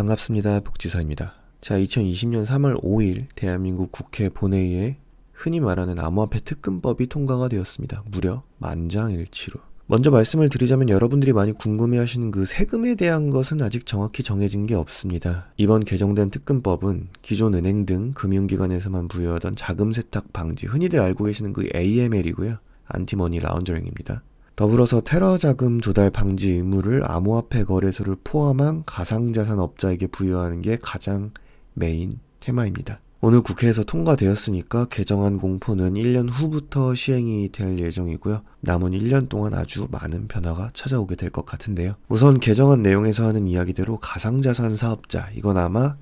반갑습니다. 복지사입니다. 자, 2020년 3월 5일 대한민국 국회 본회의에 흔히 말하는 암호화폐 특금법이 통과가 되었습니다. 무려 만장일치로. 먼저 말씀을 드리자면 여러분들이 많이 궁금해하시는 그 세금에 대한 것은 아직 정확히 정해진 게 없습니다. 이번 개정된 특금법은 기존 은행 등 금융기관에서만 부여하던 자금 세탁 방지, 흔히들 알고 계시는 그 AML이고요. 안티머니 라운저링입니다. 더불어서 테러 자금 조달 방지 의무를 암호화폐 거래소를 포함한 가상자산 업자에게 부여하는 게 가장 메인 테마입니다. 오늘 국회에서 통과되었으니까 개정안 공포는 1년 후부터 시행이 될 예정이고요. 남은 1년 동안 아주 많은 변화가 찾아오게 될 것 같은데요. 우선 개정안 내용에서 하는 이야기대로 가상자산 사업자, 이건 아마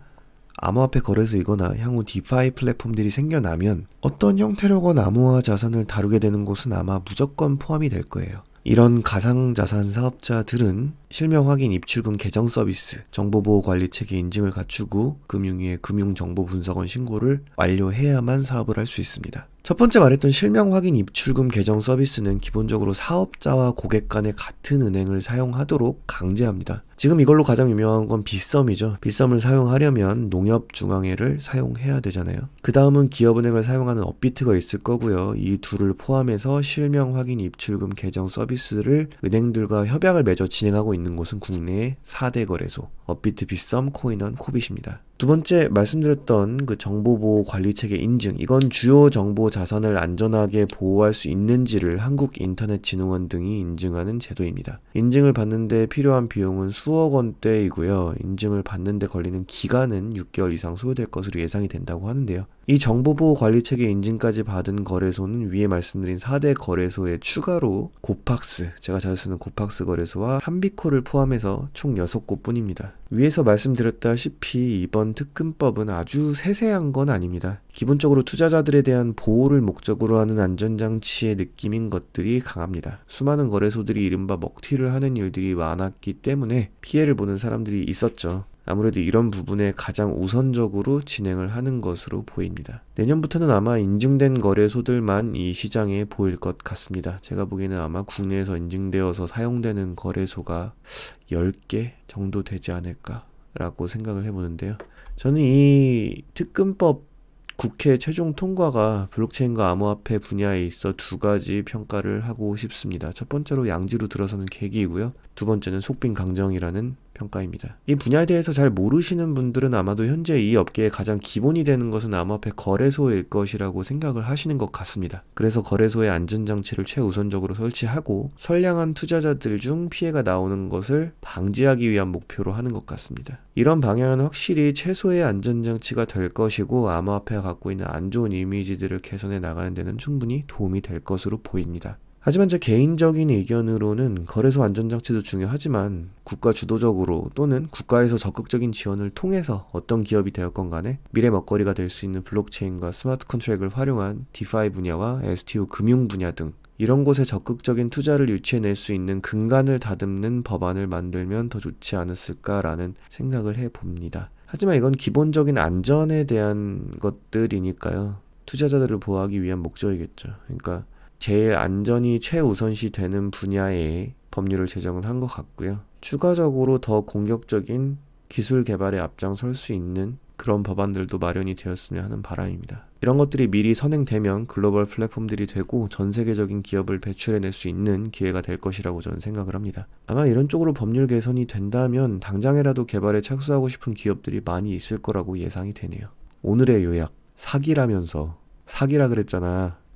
암호화폐 거래소이거나 향후 디파이 플랫폼들이 생겨나면 어떤 형태로건 암호화 자산을 다루게 되는 곳은 아마 무조건 포함이 될 거예요. 이런 가상자산 사업자들은 실명 확인 입출금 계정 서비스, 정보보호 관리 체계 인증을 갖추고 금융위의 금융정보분석원 신고를 완료해야만 사업을 할 수 있습니다. 첫 번째 말했던 실명 확인 입출금 계정 서비스는 기본적으로 사업자와 고객 간의 같은 은행을 사용하도록 강제합니다. 지금 이걸로 가장 유명한 건 빗썸이죠. 빗썸을 사용하려면 농협중앙회를 사용해야 되잖아요. 그 다음은 기업은행을 사용하는 업비트가 있을 거고요. 이 둘을 포함해서 실명 확인 입출금 계정 서비스를 은행들과 협약을 맺어 진행하고 있는 곳은 국내의 4대 거래소 업비트 빗썸 코인원 코빗입니다. 두 번째 말씀드렸던 그 정보보호 관리 체계 인증 이건 주요 정보 자산을 안전하게 보호할 수 있는지를 한국인터넷진흥원 등이 인증하는 제도입니다. 인증을 받는데 필요한 비용은 수억 원대이고요. 인증을 받는데 걸리는 기간은 6개월 이상 소요될 것으로 예상이 된다고 하는데요. 이 정보보호 관리 체계 인증까지 받은 거래소는 위에 말씀드린 4대 거래소에 추가로 고팍스, 제가 자주 쓰는 고팍스 거래소와 한비코를 포함해서 총 6곳뿐입니다. 위에서 말씀드렸다시피 이번 이번 특금법은 아주 세세한 건 아닙니다. 기본적으로 투자자들에 대한 보호를 목적으로 하는 안전장치의 느낌인 것들이 강합니다. 수많은 거래소들이 이른바 먹튀를 하는 일들이 많았기 때문에 피해를 보는 사람들이 있었죠. 아무래도 이런 부분에 가장 우선적으로 진행을 하는 것으로 보입니다. 내년부터는 아마 인증된 거래소들만 이 시장에 보일 것 같습니다. 제가 보기에는 아마 국내에서 인증되어서 사용되는 거래소가 10개 정도 되지 않을까라고 생각을 해보는데요. 저는 이 특근법 국회 최종 통과가 블록체인과 암호화폐 분야에 있어 두 가지 평가를 하고 싶습니다. 첫 번째로 양지로 들어서는 계기이고요. 두 번째는 속빈 강정이라는 평가입니다. 이 분야에 대해서 잘 모르시는 분들은 아마도 현재 이 업계의 가장 기본이 되는 것은 암호화폐 거래소일 것이라고 생각을 하시는 것 같습니다. 그래서 거래소의 안전장치를 최우선적으로 설치하고 선량한 투자자들 중 피해가 나오는 것을 방지하기 위한 목표로 하는 것 같습니다. 이런 방향은 확실히 최소의 안전장치가 될 것이고 암호화폐가 갖고 있는 안 좋은 이미지들을 개선해 나가는 데는 충분히 도움이 될 것으로 보입니다. 하지만 제 개인적인 의견으로는 거래소 안전장치도 중요하지만 국가 주도적으로 또는 국가에서 적극적인 지원을 통해서 어떤 기업이 되었건 간에 미래 먹거리가 될 수 있는 블록체인과 스마트 컨트랙을 활용한 디파이 분야와 STO 금융 분야 등 이런 곳에 적극적인 투자를 유치해낼 수 있는 근간을 다듬는 법안을 만들면 더 좋지 않았을까라는 생각을 해봅니다. 하지만 이건 기본적인 안전에 대한 것들이니까요. 투자자들을 보호하기 위한 목적이겠죠. 그러니까 제일 안전이 최우선시 되는 분야에 법률을 제정을 한 것 같고요. 추가적으로 더 공격적인 기술 개발에 앞장설 수 있는 그런 법안들도 마련이 되었으면 하는 바람입니다. 이런 것들이 미리 선행되면 글로벌 플랫폼들이 되고 전 세계적인 기업을 배출해낼 수 있는 기회가 될 것이라고 저는 생각을 합니다. 아마 이런 쪽으로 법률 개선이 된다면 당장에라도 개발에 착수하고 싶은 기업들이 많이 있을 거라고 예상이 되네요. 오늘의 요약. 사기라면서. 사기라 그랬잖아.